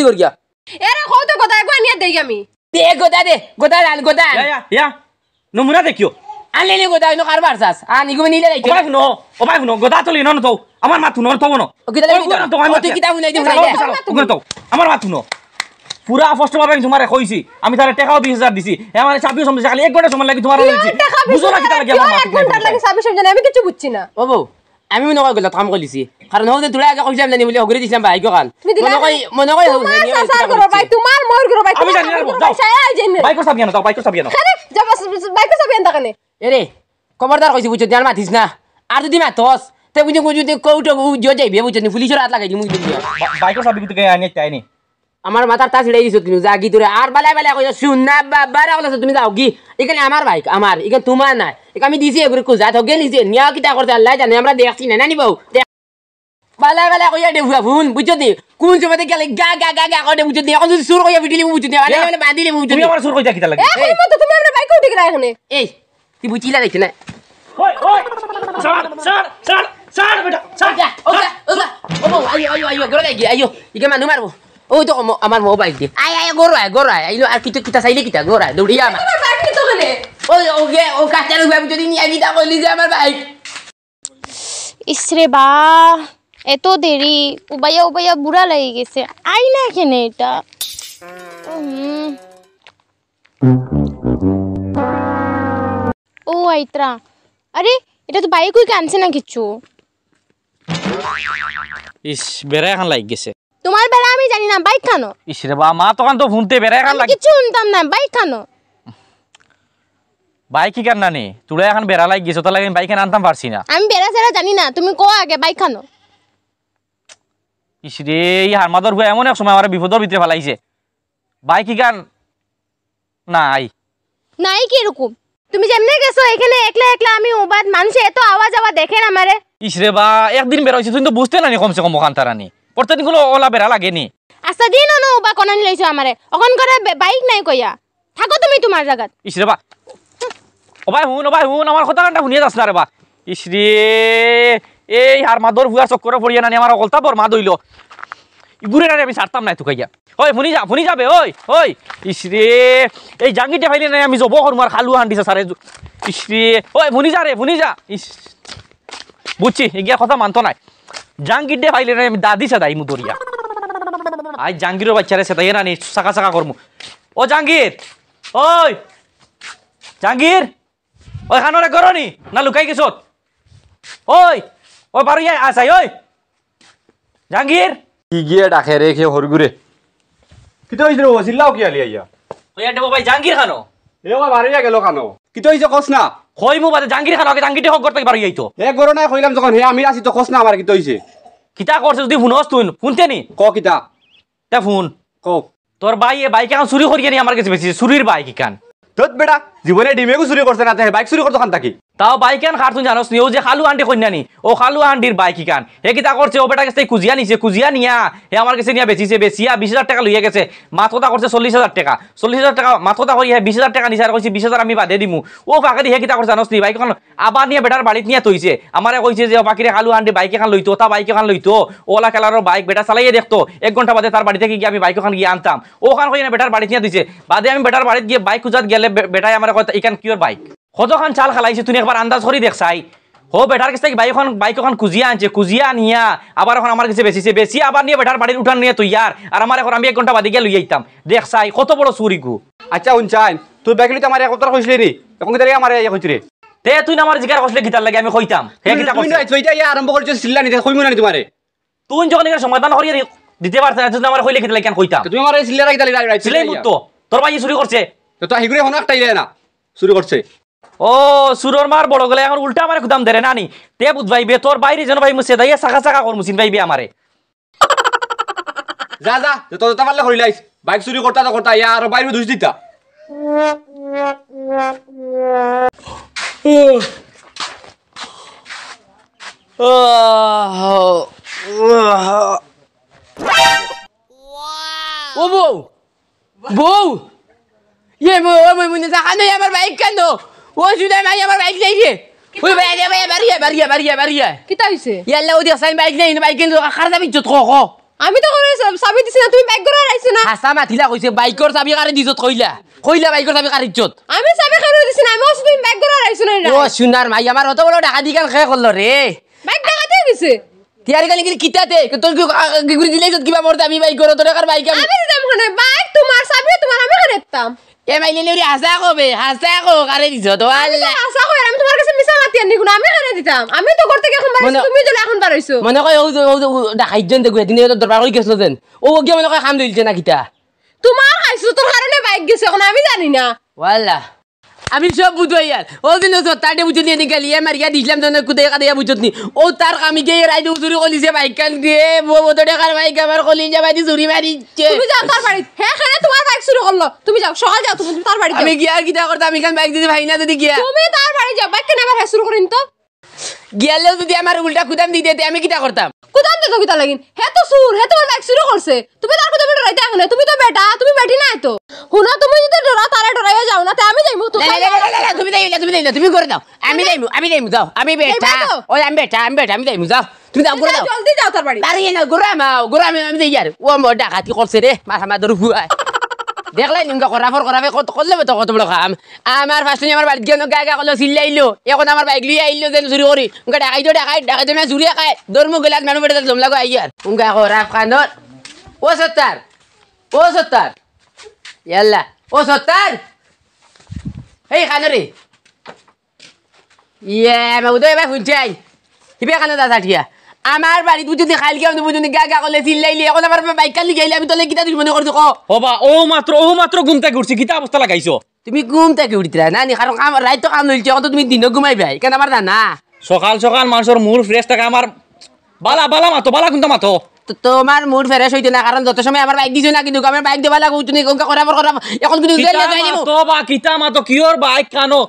জলদি কর গিয়া এরে কও তো কথা দেই আমি দে গোদা দে গোদা আন গোদা ইয়া ইয়া নমুনা দেখিও আনলে নি গোদা নো কারবার সাস নিলে ওবাই নো ওবাই নো গোদা তো লিনো তো আমার মাথু নো তো নো তো আমি তো আমার মাথু নো পুরা তোমারে কইছি আমি তারে টাকাও 20000 দিছি চাবিও খালি ঘন্টা সময় লাগি তোমারে বুঝো না কিতা মাথু ঘন্টা লাগি চাবি আমি কিছু বুঝছি না বাবু আমি মনে কয় গলত কাম কৰিছি কাৰণ হওক তোৰা আগে কৈছিলাম জানি বুলি হগৰি দিছিলাম বাইক কাল মনে কয় মনে কয় তোমাৰ মোৰ ঘৰৰ বাইক আমি জানি বাইকৰ চাবি আনো বাইকৰ চাবি আনো বাইকৰ চাবি আনো কাৰণে এৰে খবৰদাৰ কৈছো বুজিছ ধ্যান মাতিছ না আৰু যদি মাতছ তে বুজি বুজি কৌটো জিঅ' যাবি বুজিছ পুলিচৰ হাত লগাই দিম বাইকৰ চাবি তোকে আনি তাই নি আমার মাথার তাস লেগে গেছিল কিন্তু জাগি তোরে আর বালা বালা কইছো শুন না বাবা রে তুমি যাও কি এখানে আমার বাইক আমার এখানে তোমার নাই আমি দিছি এগুলো কুজাত হগে নিছি নিয়া কিতা করছে আল্লাহ জানে আমরা দেখছি না নানি বউ পালা পালা কইয়া দে ভুয়া ভুন বুঝছো দি কোন সময়তে গেলে গা গা গা গা করে বুঝছো দি এখন যদি সুর কইয়া ভিডিলি বুঝছো দি আরে মানে বাঁধিলি বুঝছো তুমি আমার সুর কইতা কিতা লাগে এখন মত তুমি আমরা বাইক উঠে গেলা এখানে এই তুই বুঝিলা দেখ না ওই ওই ছাড় ছাড় ছাড় ছাড় বেটা ছাড় যা ওকে ওকে ওমো আইও আইও আইও গরে লাগি আইও ইকে মানু মারবো ও তো আমার মোবাইল দি আয় আয় গরায় গরায় আইলো আর কিটা কিটা চাইলে কিটা গরায় দৌড়িয়া আমার ওই ওকে বা এত দেরি উবাইয়া উবাইয়া বুড়া লাগে গেছে আই এখানে এটা ও আইত্রা আরে এটা তো বাইক কই কানছে না কিছু ইস বেড়া এখন লাগ গেছে তোমার বেড়া আমি জানি না বাইক খানো ইস রে বা মা তখন তো ফোনতে বেড়া এখন লাগ কিছু শুনতাম না বাইক খানো বাইক কি নানি নি তুলে এখন বেড়া লাগি গেছো তাহলে আমি বাইক আনতাম পারছি না আমি বেড়া সেরা জানি না তুমি কো আগে বাইক খানো ইসরে এই হারমাদর হুয়া এমন এক সময় আমার বিপদর ভিতরে ফেলাইছে বাইক কি নাই নাই কি এরকম তুমি যেমনে গেছো এখানে একলা একলা আমি ওবাদ মানুষে এত আওয়াজ আওয়াজ দেখে না আমারে ইসরে বা একদিন বের হইছে তুমি তো বুঝতে না নি কম ওখান তারানি প্রত্যেকদিন কোনো ওলা বেড়া লাগেনি আচ্ছা দিন না বা কোনানি লইছো আমারে অখন করে বাইক নাই কইয়া থাকো তুমি তোমার জায়গা ইসরে বা ও ভাই শুন ও শুন আমার কথা কানটা শুনিয়ে যাস না রে বা ইসরে এই আর মাদর ভুয়ার চক্করে পড়িয়ে নানি আমার অগলতা বর মা দইল ইগুরে নানি আমি ছাড়তাম নাই তোকে ওই শুনি যা শুনি যাবে ওই ওই ইসরে এই জাঙ্গিটা ফাইলে নাই আমি জব করবো আর খালু হান্ডিছে সারে ইসরে ওই শুনি যা রে শুনি যা ইস বুঝছি এগিয়া কথা মানতো নাই জাঙ্গিটে ফাইলে নাই আমি দাদি সেদাই মু দরিয়া আজ জাঙ্গিরও বাচ্চারে সেদাইয়ে নানি চাকা চাকা করবো ও জাঙ্গির ওই জাঙ্গির ওই খানরে গরনি না লুকাই গেছত ওই ওই বারো ইয়ে আসাই ওই জাহাঙ্গীর কি গিয়ে ডাকে রে খেয়ে হরগুরে কিতো হয়েছিল ও চিল্লাও কি আলি আইয়া ওই আড্ডা ভাই জাহাঙ্গীর খানো এ ওই বারো ইয়া গেল খানো কিতো হয়েছে কস না কই মু বাদে জাহাঙ্গীর খানো আগে জাহাঙ্গীরটি হক করতে বারো ইয়াইতো এ গরনায় কইলাম যখন হে আমি আসি তো কস না আমার কিতো হয়েছে কিতা করছে যদি ফোনস তুই ফোনতে নি ক কিতা তা ফোন ক তোর ভাই এ বাইক এখন চুরি করিয়ে নি আমার কাছে বেশি চুরির বাইক ইকান তোর বেটা জীবনে ডিমেকো চুরি করছে না বাইক চুরি করতো খান থাকি তাও বাইক আন খার জানো জানোস যে খালু আন্টি কন্যানি ও খালু আন্টির বাইক কান হে কিতা করছে ও বেটা কাছে কুজিয়া নিছে কুজিয়া নিয়া হে আমার কাছে নিয়া বেচিছে বেচিয়া বিশ হাজার টাকা লইয়া গেছে মাথ কথা করছে চল্লিশ হাজার টাকা চল্লিশ হাজার টাকা মাথ কথা করি বিশ হাজার টাকা নিছে আর কইছে বিশ হাজার আমি বাদে দিমু ও কাকে হে কিতা করছে জানো নি বাইক আবার নিয়ে বেটার বাড়িত নিয়ে তৈছে আমারে কইছে যে বাকিরে খালু আন্টি বাইক এখন লইতো তা বাইক এখন লইতো ওলা খেলার বাইক বেটা চালাইয়ে দেখতো এক ঘন্টা বাদে তার বাড়িতে গিয়ে আমি বাইক এখন গিয়ে আনতাম ওখান কই না বেটার বাড়িতে নিয়ে দিছে বাদে আমি বেটার বাড়িতে গিয়ে বাইক খুঁজাত গেলে বেটাই আমার পারে কয় এখান কিয়র বাইক সজখান চাল খালাইছে তুমি একবার আন্দাজ করে দেখ দেখছাই হো বেটার কাছে বাইক বাইকখন বাইক এখন কুজিয়া আনছে কুজিয়া নিয়া আবার এখন আমার কাছে বেশিছে বেশি আবার নিয়ে বেটার বাড়ির উঠান নিয়ে তৈয়ার আর আমার এখন আমি এক ঘন্টা বাদিকে গিয়ে লই আইতাম দেখ চাই কত বড় চুরি গু আচ্ছা উনচাই তুই ব্যাগলি লিতে আমার এক কথা কইছিলি রে এখন কিতারে আমার ইয়া কইছিলি তে তুই আমার জিগার কইছিলি গিতার লাগে আমি কইতাম হে কিতা কইছিস তুই এটা আরম্ভ করছিস সিল্লা নিতে কইমু না তোমারে তুই যখন এর সমাধান করি রে দিতে পারছ না তুই আমার কইলে গিতা লাগে কেন কইতাম তুই আমার সিল্লা রাখি তালি রাখি সিলাই মুত্তো তোর ভাই চুরি করছে তো তো হিগুরে হনাক তাইলে না শুরু করছে ও সুরর মার বড় গলে আমার উল্টা আমার দাম দেরে নানি তে বুধ ভাইবে তোর বাইরে যেন ভাই মুছে দাইয়া সাকা সাকা কর মুছিন ভাইবে আমারে যা যা তো তো পারলে করি বাইক চুরি করতা তো করতা ইয়া আর বাইরে দুষ দিতা ও বউ বউ ইয়ে ওই মইমুনে জাহানো আমার বাইক কেন ও জুলাই মাই আমার বাইক লাগিয়ে ওই বাইক বাইক বাড়িয়া বাড়িয়া বাড়িয়া বাড়িয়া কিতা হইছে ইয়াল্লা ওদি সাইন বাইক নাই বাইক কিন্তু আখার যাবি যত খ আমি তো করে চাবি দিছি না তুমি বাইক করে আইছো না হাসা মাথিলা কইছে বাইকর চাবি কারে দিছত কইলা কইলা বাইকর চাবি কারে দিছত আমি চাবি কারে দিছি না আমি ওসু তুমি বাইক করে আইছো না ও সুনার মাই আমার অত বড় টাকা দি কান খে করল রে বাইক টাকা দিয়ে দিছে তিয়ার গালি গলি কিতাতে তোর কি গুরি দিলে কিবা মরতে আমি বাইক করে তোর কার বাইক আমি আমি দাম হনে বাইক তোমার চাবি তোমার আমি করতাম এ মাইলে লেউরি হাসা কবে হাসা কো কারে দিছ তো আল্লাহ হাসা কই আমি তোমার কাছে মিছা মাতি আনি আমি কারে দিতাম আমি তো করতে এখন পারিস তুমি তো এখন পারিছো মনে কই ও দেখাইজন দেখো এদিন তো দরবার কই গেছিল যেন ও গিয়ে মনে কই খাম দিলছে না কিটা তোমার খাইছো তোর কারণে বাইক গেছে এখন আমি জানি না ওয়াল্লাহ আমি সব বুঝবাই আর ও দিন তাটে বুঝত নিয়ে নিকালি এ ইয়া দিছিলাম তোদের কুদে কাদে বুঝত নি ও তার আমি গিয়ে রাইতে উজুরি কলিছে বাইক কান দিয়ে বউ তোরে কার বাইক আমার কলি যাবাই দি চুরি মারিছে তুমি যাও তার বাড়ি হ্যাঁ খানে তোমার বাইক চুরি করলো তুমি যাও সকাল যাও তুমি তার বাড়ি আমি গিয়া আর করতে আমি কেন বাইক দিতে ভাই না যদি গিয়া তুমি তার বাড়ি যাও বাইক কেন আবার হ্যাঁ শুরু করেন তো গিয়ালেও যদি আমার উল্টা কুদাম দিয়ে দিতে আমি কিটা করতাম কুদাম দিকে কিটা লাগিন হে তো সুর হে তো লাইক শুরু করছে তুমি তার কুদামে রাইতে আগনে তুমি তো বেটা তুমি বেটি না তো হুনা তুমি যদি ডরা তারে ডরাইয়া যাও না তে আমি যাইমু তো তুমি যাইমু তুমি যাইমু তুমি করে দাও আমি যাইমু আমি যাইমু যাও আমি বেটা ওই আমি বেটা আমি বেটা আমি যাইমু যাও তুমি দাও করে দাও জলদি যাও তার বাড়ি আরে না মা গোরা আমি দেই আর ও মোর ডাকাতি করছে রে মাথা মাদর দেখলাই নিমকা করাফর করাফে কত করলে তো কত বড় খাম আমার ফার্স্ট আমার বাড়িতে গিয়ে গা গা করলো চিল্লাইলো এখন আমার বাইক লিয়ে আইলো যেন চুরি করি উনকা ডাকাই তো ডাকাই ডাকাই তো চুরি খাই দরমু গেলাত মানুষ বেটা জমলা গো আইয়ার উনকা করাফ খানোর ও সত্তার ও সত্তার ইয়াল্লা ও সত্তার এই খানরে ইয়ে মাউদো এবার শুনছে আই হিবে খানো দাদা ঠিয়া আমার বাড়ি বুঝুনি খাইলকে আমি বুঝুনি গা গা করলে চিল্লাইলি এখন আমার বাইক কালি গেলে আমি তোলে কিতা দিব করছি কো হবা ও মাত্র ও মাত্র ঘুমতে ঘুরছি কিতা অবস্থা লাগাইছো তুমি ঘুমতে উঠিলা না নি কারণ কাম রাইত কাম লইছো অত তো তুমি দিনও ভাই কেন আমার না সকাল সকাল মানুষের মুড় ফ্রেশ থাকে আমার বালা বালা মাতো বালা কিন্তু মাতো তোমার মুড ফেরেশ হইতো না কারণ যত সময় আমার বাইক দিছো না কিন্তু আমার বাইক দেবা লাগো তুমি করাবার করাব এখন কিন্তু তো বা কিতা মাতো কিওর বাইক কানো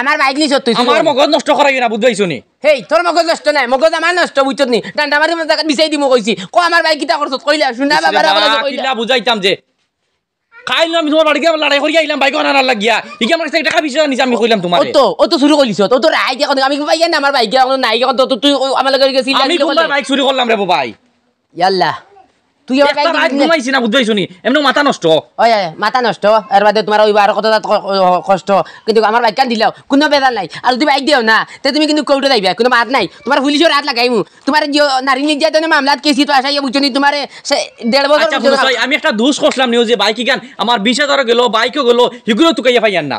আমার বাইক নিছ তুই আমার মগজ নষ্ট করাই না বুঝাইছো নি হেই তোর মগজ নষ্ট নাই মগজ আমার নষ্ট বুঝছ নি ডান্ডা মারি মজা বিচাই দিমু কইছি কো আমার বাইক কিটা করছ কইলা শুনা বাবারা বলা কইলা বুঝাইতাম যে কাইল আমি তোমার বাড়ি গিয়ে লড়াই করি আইলাম বাইক আনার লাগিয়া ইকি আমার কাছে টাকা বিচার নিছে আমি কইলাম তোমারে ও তো ও তো শুরু কইলিছ তো তোর আই দেখো আমি ভাই না আমার বাইক গিয়া নাই গিয়া তো তুই আমার লাগে গেছিস আমি তোমার বাইক চুরি করলাম রে ভাই ইয়াল্লা তুই ঘুমাইছি না শুনি এমনি মাথা নষ্ট ওই মাথা নষ্ট বাদে তোমার ওই কত কষ্ট কিন্তু আমার বাইকান দিলাও কোনো বেদাল নাই আর যদি বাইক দিও না তে তুমি কিন্তু কৌটো যাইবা কোনো মাত নাই তোমার পুলিশের হাত লাগাইমু তোমার নারী নির্যাতনের মানে মামলাত কেসি তো আসাই বুঝছো নি তোমার দেড় বছর আমি একটা দোষ করছিলাম যে বাইক গান আমার বিশ হাজারও গেলো বাইকও গেলো এগুলো তুকাইয়া পাইয়ান না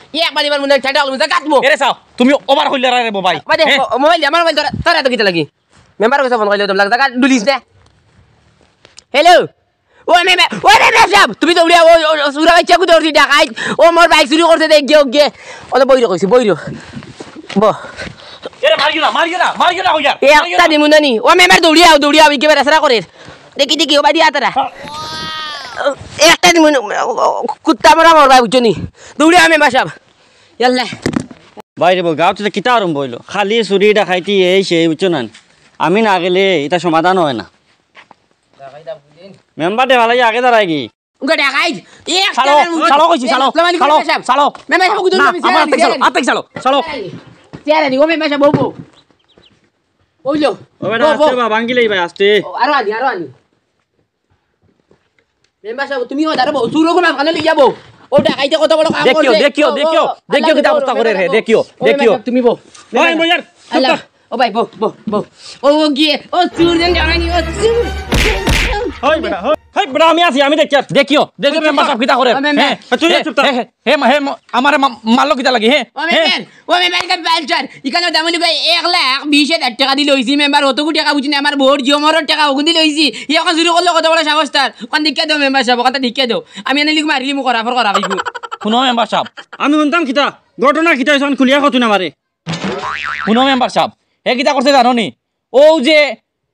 এক পানী মান মোৰ চাৰিটা জেগা কাটব এৰে চাওঁ তুমি অভাৰ হ'লে ৰাৰে ববাই বাইদে মোবাইল আমাৰ মোবাইল কৰা তাৰ এটো কেতিয়া লাগি মেম্বাৰ কৈছে ফোন কৰিলে তোমাক জেগা দুলিছ দে হেল্ল' ঐ মেমে ঐ মেমে চাব তুমি তো উলিয়া ঐ চুৰা বাইক চাকু দৌৰি দিয়া কাইট ও মোৰ বাইক চুৰি কৰিছে দে গে গে অলপ বহি কৈছে বহি ব একটা দিমু নানি ও মেমের দৌড়িয়াও দৌড়িয়াও একেবারে রেসারা করে দেখি দেখি ও বাড়ি আতারা একটা কুত্তা মারা দৌড়ে আমি বাইরে বল কিতা আরম্ভ হইলো খালি চুরি ডাকাইতি এই সেই বুঝছো না আমি না গেলে এটা সমাধান হয় না মেম্বার দে ভালো আগে দাঁড়ায় কি আরো আনি আরো আনি বৌ চোৰ ভালে লাগি যাব দেখি দেখি তুমি বৌলা অ হেই বড় আছি আমি দেখি দেখিও দেখি মেম্বার সাহেব কিটা করে তুই চুপ থাক হে হে আমার মালো কিটা লাগে হে ও মেম্বার কা বালচার ইকানো দামনি ভাই 1 লাখ 20 হাজার টাকা দি হইছি মেম্বার অতকু টাকা বুঝিনি আমার ভোট জমর টাকা ওগুন দিলে হইছি ই এখন জুরি করলো কত বড় সাহস তার কোন দিকে দাও মেম্বার সাহেব কথা দিকে দাও আমি এনে লিখ মারিলি মু করা ফর করা ভাই শুনো মেম্বার সাহেব আমি শুনতাম কিটা ঘটনা কিটা হইছন খুলিয়া কতুন আমারে শুনো মেম্বার সাহেব হে কিটা করছে জানো নি ও যে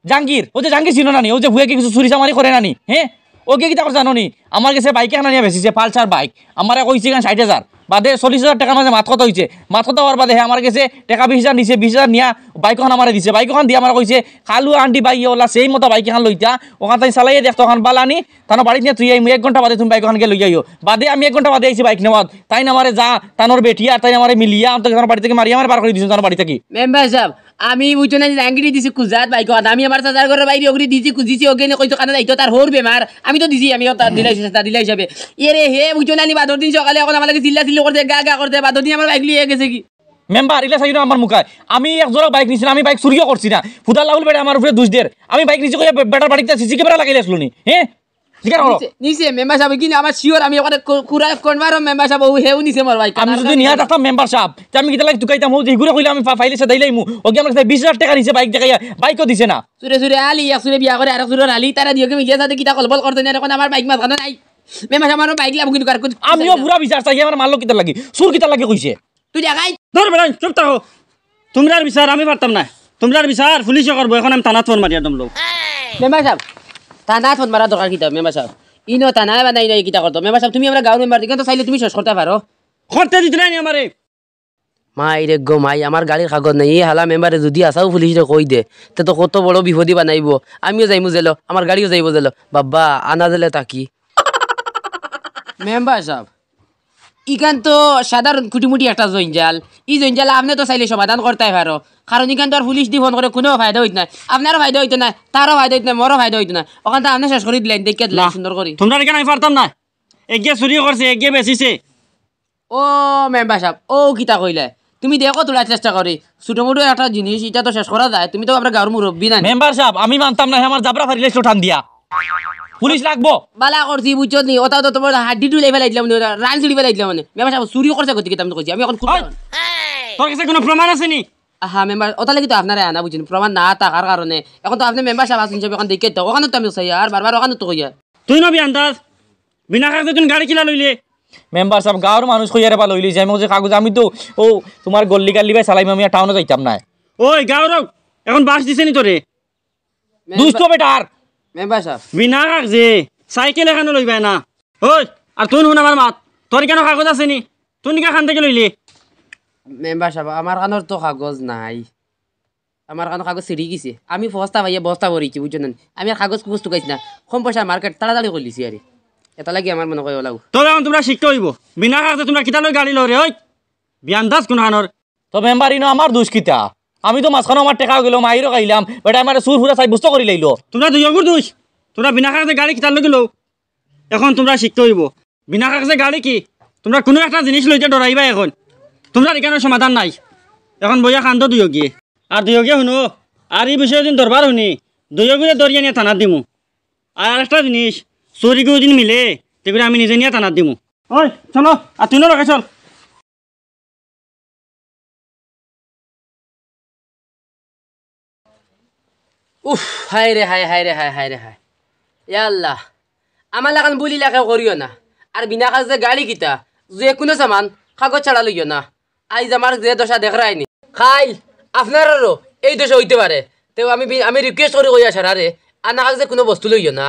জাহাঙ্গীর ও যে জাহাঙ্গীর চিনো না নি ও যে ভুয়ে কিছু চুরি চামারি করে নানি হ্যাঁ ওকে কি তারপর জানো নি আমার কাছে বাইকে আনা নিয়ে বেশিছে পালসার বাইক আমার এক কেন ষাট হাজার বাদে চল্লিশ হাজার টাকার মাঝে মাত কথা হয়েছে মাত কথা হওয়ার বাদে আমার কাছে টাকা বিশ হাজার নিছে বিশ হাজার নিয়া বাইকখন আমার দিছে বাইকখন দিয়ে আমার কইছে খালু আন্টি বাইক ওলা সেই মতো বাইক এখন লইতা ওখান তাই চালাই দেখ তখন বালা আনি তানো বাড়ি নিয়ে তুই এক ঘন্টা বাদে তুমি বাইকখনকে লই আইও বাদে আমি এক ঘন্টা বাদে আইছি বাইক নেওয়া তাই না আমার যা তানোর বেটিয়া তাই আমার মিলিয়া তার বাড়ি থেকে মারি আমার বার করে দিছো তানোর বাড়ি থেকে মেম্বার সাহেব আমি বুঝো না আঙ্গিটি দিছি কুজাত বাইক আমি আমার চাচার ঘরের বাইরে অগ্রি দিছি কুজিছি ওকে কইতো নাই এইটো তার হোর বেমার আমি তো দিছি আমি তার দিলা চেষ্টা দিলাই হিসাবে এরে হে বুঝো না বাদর দিন সকালে এখন আমাকে জিল্লা চিল্লি করতে গা গা করতে বাদর দিন আমার বাইক লিয়ে গেছে কি মেম্বার চাই সাইড আমার মুখা আমি এক বাইক নিছিলাম আমি বাইক চুরিও করছি না ফুদার লাগুল বেড়ে আমার উপরে দোষ দের আমি বাইক নিচে বেটার বাড়িতে সিসি ক্যামেরা লাগাইলে আসলো নি হ্যাঁ জিজ্ঞাসা করো নিচে মেম্বার সাহেব কিন্তু আমার শিওর আমি ওখানে কুরা কোনবারও মেম্বার সাহেব বিশ হাজার টাকা নিছে বাইক দেখাইয়া বাইকও দিছে না সুরে সুরে আলি বিয়া করে আর সুরে আলি তারা দিও কি মিলিয়া সাথে কিতা কলবল করতে না এখন আমার নাই মেম্বার সাহেব আমার কিন্তু আমিও পুরা বিচার চাই আমার মাল কিতা লাগে সুর কিতা লাগে কইছে তুই দেখাই ধর বেড়ান চুপ থাকো তোমরা বিচার আমি পারতাম না তোমরা বিচার পুলিশে করবো এখন আমি থানাত ফোন মারি একদম লোক মেম্বার সাহেব টানা ফোন মারা দরকার কিতাব মেমা সাহেব ইনো তানা বানাই নাই কিতা করতো মেমা সাহেব তুমি আমরা গাঁওর মেম্বার কিন্তু চাইলে তুমি শেষ করতে পারো করতে দিতে নাই আমারে মাই রে গো মাই আমার গাড়ির কাগজ নাই এই হালা মেম্বারে যদি আসাও পুলিশে কই দে তে তো কত বড় বিপদি বানাইব আমিও যাইমু জেলো আমার গাড়িও যাইব জেলো বাবা আনা দিলে তাকি মেম্বার সাহেব ইখান তো সাধারণ কুটিমুটি একটা জঞ্জাল ই জঞ্জালা আপনি তো চাইলে সমাধান করতে পারো কারণ এখান তো আর পুলিশ দিয়ে ফোন করে কোনো ফায়দা হইত না আপনারও ফায়দা হইত না তারও ফায়দা হইত না মোরও ফায়দা হইত না ওখান থেকে আপনি শেষ করে দিলেন দেখে দিলেন সুন্দর করে তোমরা এখানে পারতাম না একে চুরি করছে একে বেচিছে ও মেম্বার সাহেব ও কিতা কইলে তুমি দেখো তোলার চেষ্টা করি ছোটো মোটো একটা জিনিস এটা তো শেষ করা যায় তুমি তো আমরা গাঁর মুরব্বী না মেম্বার সাহেব আমি মানতাম না আমার জাবরা ফারিলে ঠান দিয়া পুলিশ লাগবো বালা করছি বুঝছো নি ওটা তো তোমার হাড্ডি টুলে দিলাম রান ফেলাই দিলাম মানে মেম্বার সাহেব চুরিও করছে গতি কিতাম তো কইছি আমি এখন খুব তোর কাছে কোনো প্রমাণ আছে হ্যাঁ মেম্বার ওটালে কিন্তু আপনারা আনা বুঝিনি প্রমাণ না থাকার কারণে এখন তো আপনি মেম্বার সাহেব আসুন এখন দেখে তো ওখানে তো আমি চাই আর বারবার ওখানে তো কইয়া তুই নবি আন্দাজ বিনা কাগজে তুমি গাড়ি কিনা লইলে মেম্বার সাহেব গাঁর মানুষ কইয়ারে লইলি যে আমি যে কাগজ আমি তো ও তোমার গল্লি গাল্লি ভাই সালাই মামিয়া টাউনে যাইতাম না ওই গাঁর এখন বাস দিছে নি তোরে দুষ্ট বেটার মেম্বার সাহেব বিনা কাগজে সাইকেল এখানে না ওই আর তুই শুন আমার মাত তোর কেন কাগজ আছে নি তুই কে খান থেকে লইলি মেম্বার সাহেব আমার কানোর তো কাগজ নাই আমার কানো কাগজ ছিঁড়ি গেছে আমি বস্তা ভাইয়া বস্তা ভরিছি বুঝছো না আমি আর কাগজ কুগজ টুকাইছি না কম পয়সা মার্কেট তাড়াতাড়ি করলিছি আরে এটা লাগি আমার মনে হয় ওলাও এখন তোমরা শিখতে হইব বিনা কাগজে তোমরা কিতা লৈ গাড়ি লই রে ওই বিয়ান্দাজ কোন হানোর তো মেম্বার ইনো আমার দোষ কিতা আমি তো মাঝখানে আমার টেকা গেল মাইরও গাইলাম বেটা আমার সুর ফুরা সাব্যস্ত করে লাইলো তোমরা দুজনের দোষ তোমরা বিনা কাগজে গাড়ি কিতা লই গেলো এখন তোমরা শিখতে হইব বিনা কাগজে গাড়ি কি তোমরা কোনো একটা জিনিস লইতে ডরাইবা এখন তোমার এখানে সমাধান নাই এখন বইয়া কান্দ দুয়ো গিয়ে আর দুয়ো গিয়ে শুনো আর এই বিষয়ে দিন দরবার শুনি দুয়ো গিয়ে দরিয়া নিয়ে থানাত দিমু আর একটা জিনিস চুরি গিয়ে দিন মিলে তেগুলো আমি নিজে নিয়ে থানাত দিমু ওই চলো আর তুইও রাখে চল উফ হায় রে হায় হায় রে হায় রে আল্লাহ আমার লাগান বুলি লাগে করিও না আর বিনা কাজে গাড়ি কিতা যে কোনো সামান কাগজ ছাড়া লইও না আইজ আমার যে দশা খাই খাইল আপনারও এই দশা হইতে পারে তো আমি আমি রিকুয়েস্ট করে কই আসার আরে আর না যে কোনো বস্তু লইও না